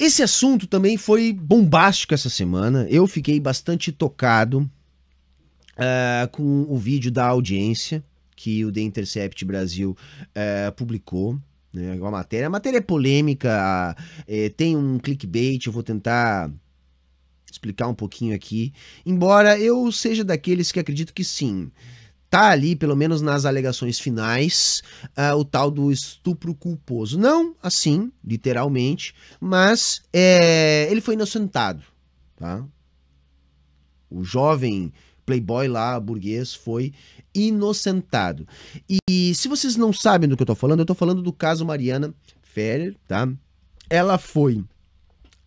Esse assunto também foi bombástico essa semana. Eu fiquei bastante tocado uh, com o vídeo da audiência que o The Intercept Brasil uh, publicou. Né, é uma matéria. A matéria é polêmica, uh, tem um clickbait, eu vou tentar explicar um pouquinho aqui. Embora eu seja daqueles que acredito que sim, tá ali, pelo menos nas alegações finais, uh, o tal do estupro culposo. Não assim, literalmente, mas é, ele foi inocentado, tá? O jovem playboy lá, burguês, foi inocentado. E se vocês não sabem do que eu tô falando, eu tô falando do caso Mariana Ferrer, tá? Ela foi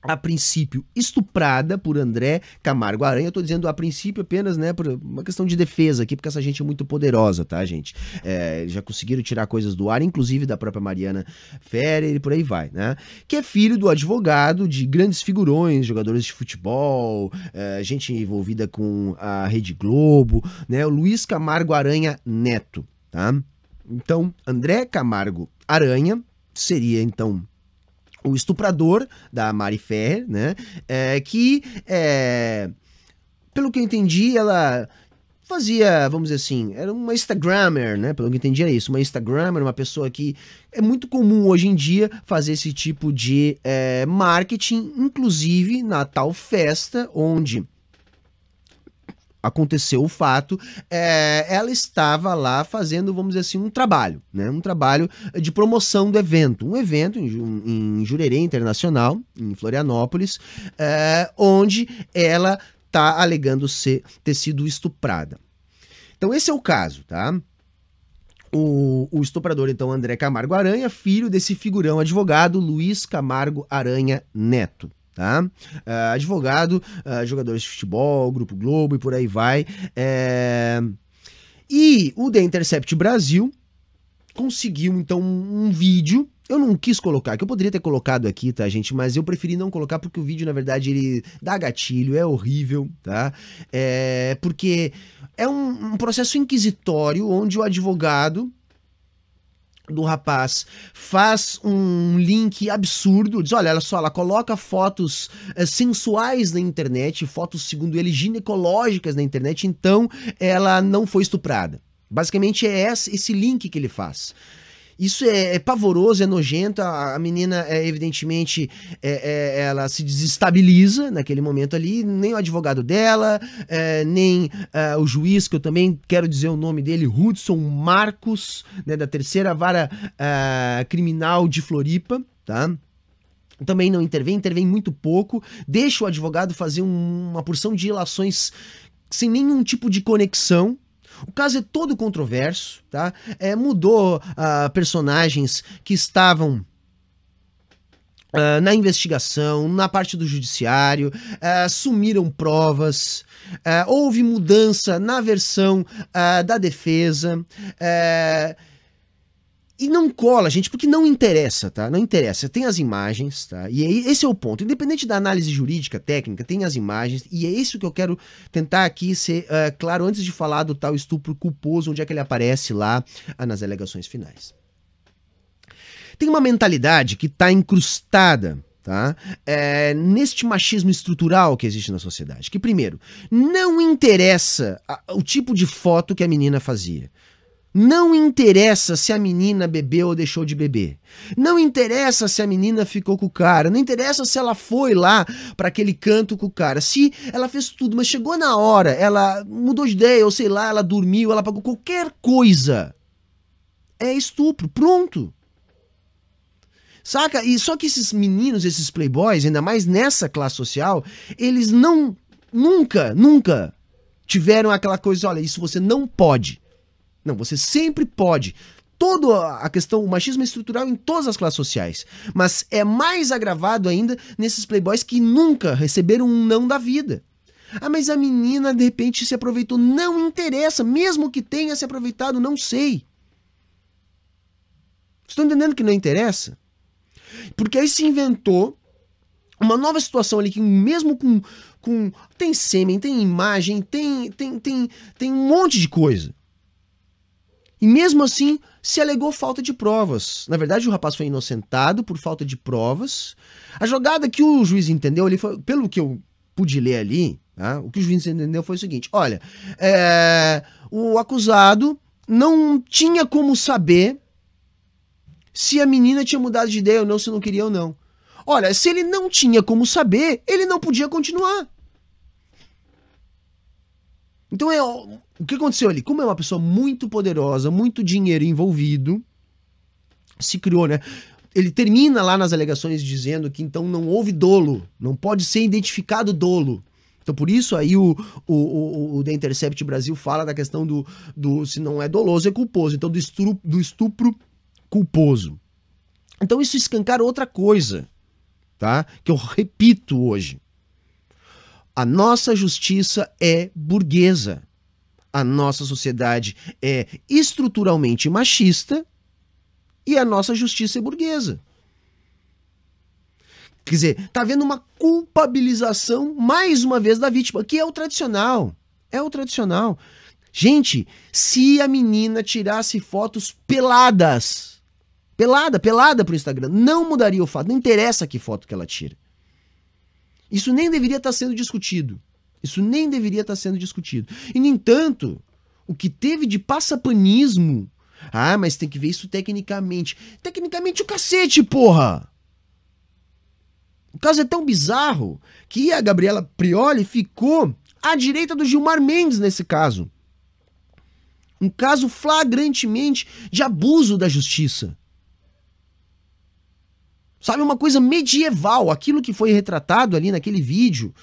a princípio estuprada por André Camargo Aranha. Eu tô dizendo a princípio apenas, né, por uma questão de defesa aqui, porque essa gente é muito poderosa, tá, gente? É, já conseguiram tirar coisas do ar, inclusive da própria Mariana Ferrer e por aí vai, né? Que é filho do advogado de grandes figurões, jogadores de futebol, é, gente envolvida com a Rede Globo, né? O Luiz Camargo Aranha Neto, tá? Então, André Camargo Aranha seria então o estuprador da Mari Ferrer, né? É, que, é, pelo que eu entendi, ela fazia, vamos dizer assim, era uma Instagrammer, né? Pelo que eu entendi era isso, uma Instagrammer, uma pessoa que é muito comum hoje em dia fazer esse tipo de é, marketing, inclusive na tal festa onde aconteceu o fato, é, ela estava lá fazendo, vamos dizer assim, um trabalho, né? Um trabalho de promoção do evento. Um evento em, em Jurerê Internacional, em Florianópolis, é, onde ela está alegando ser, ter sido estuprada. Então, esse é o caso, tá? O, o, estuprador, então, André Camargo Aranha, filho desse figurão advogado Luiz Camargo Aranha Neto tá? Uh, advogado, uh, jogadores de futebol, Grupo Globo e por aí vai. É... E o The Intercept Brasil conseguiu, então, um vídeo. Eu não quis colocar, que eu poderia ter colocado aqui, tá, gente? Mas eu preferi não colocar porque o vídeo, na verdade, ele dá gatilho, é horrível, tá? É porque é um, um processo inquisitório onde o advogado do rapaz faz um link absurdo, diz, olha, olha só, ela coloca fotos é, sensuais na internet, fotos, segundo ele, ginecológicas na internet, então ela não foi estuprada. Basicamente é esse link que ele faz. Isso é, é pavoroso, é nojento. A, a menina, é, evidentemente, é, é ela se desestabiliza naquele momento ali. Nem o advogado dela, é, nem é, o juiz, que eu também quero dizer o nome dele, Hudson Marcos, né, da terceira vara criminal de Floripa, tá? também não intervém, intervém muito pouco, deixa o advogado fazer um, uma porção de ilações sem nenhum tipo de conexão, o caso é todo controverso, tá? É, mudou uh, personagens que estavam Uh, na investigação, na parte do judiciário, uh, sumiram provas, uh, houve mudança na versão da defesa. Eh, e não cola, gente, porque não interessa, tá? Não interessa. Tem as imagens, tá? E aí, é esse é o ponto. Independente da análise jurídica, técnica, tem as imagens. E é isso que eu quero tentar aqui ser uh, claro antes de falar do tal estupro culposo, onde é que ele aparece lá uh, nas alegações finais. Tem uma mentalidade que está incrustada tá? É, neste machismo estrutural que existe na sociedade. Que, primeiro, não interessa a, o tipo de foto que a menina fazia. Não interessa se a menina bebeu ou deixou de beber. Não interessa se a menina ficou com o cara. Não interessa se ela foi lá para aquele canto com o cara. Se ela fez tudo, mas chegou na hora, ela mudou de ideia, ou sei lá, ela dormiu, ela pagou qualquer coisa. É estupro. Pronto. Saca? E só que esses meninos, esses playboys, ainda mais nessa classe social, eles não. Nunca, nunca tiveram aquela coisa: olha, isso você não pode. Não, você sempre pode. Toda a questão, o machismo é estrutural em todas as classes sociais. Mas é mais agravado ainda nesses playboys que nunca receberam um não da vida. Ah, mas a menina de repente se aproveitou. Não interessa, mesmo que tenha se aproveitado, não sei. Estão entendendo que não interessa? Porque aí se inventou uma nova situação ali que mesmo com, com tem sêmen, tem imagem, tem tem tem tem um monte de coisa. E mesmo assim, se alegou falta de provas. Na verdade, o rapaz foi inocentado por falta de provas. A jogada que o juiz entendeu, ele foi, pelo que eu pude ler ali, tá? o que o juiz entendeu foi o seguinte: olha, é, o acusado não tinha como saber se a menina tinha mudado de ideia ou não, se não queria ou não. Olha, se ele não tinha como saber, ele não podia continuar. Então é o que aconteceu ali? Como é uma pessoa muito poderosa, muito dinheiro envolvido, se criou, né? Ele termina lá nas alegações dizendo que então não houve dolo, não pode ser identificado dolo. Então, por isso aí o, o, o, The Intercept Brasil fala da questão do, do se não é doloso, é culposo. Então, do estupro, do estupro culposo. Então, isso escancara outra coisa, tá? Que eu repito hoje. A nossa justiça é burguesa. A nossa sociedade é estruturalmente machista e a nossa justiça é burguesa. Quer dizer, tá havendo uma culpabilização mais uma vez da vítima, que é o tradicional. É o tradicional. Gente, se a menina tirasse fotos peladas, pelada, pelada pro Instagram, não mudaria o fato, não interessa que foto que ela tira. Isso nem deveria estar tá sendo discutido. Isso nem deveria estar tá sendo discutido. E, no entanto, o que teve de passapanismo. Ah, mas tem que ver isso tecnicamente. Tecnicamente o cacete, porra! O caso é tão bizarro que a Gabriela Prioli ficou à direita do Gilmar Mendes nesse caso. Um caso flagrantemente de abuso da justiça. Sabe, uma coisa medieval, aquilo que foi retratado ali naquele vídeo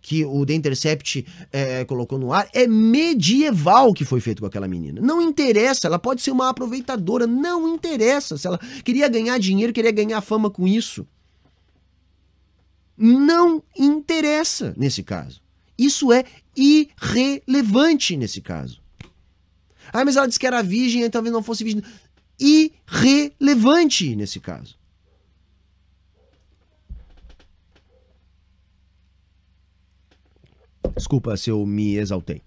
que o The Intercept é, eh, colocou no ar, é medieval que foi feito com aquela menina. Não interessa, ela pode ser uma aproveitadora, não interessa se ela queria ganhar dinheiro, queria ganhar fama com isso. Não interessa nesse caso. Isso é irrelevante nesse caso. Ah, mas ela disse que era virgem, então talvez não fosse virgem. Irrelevante nesse caso. Desculpa se eu me exaltei.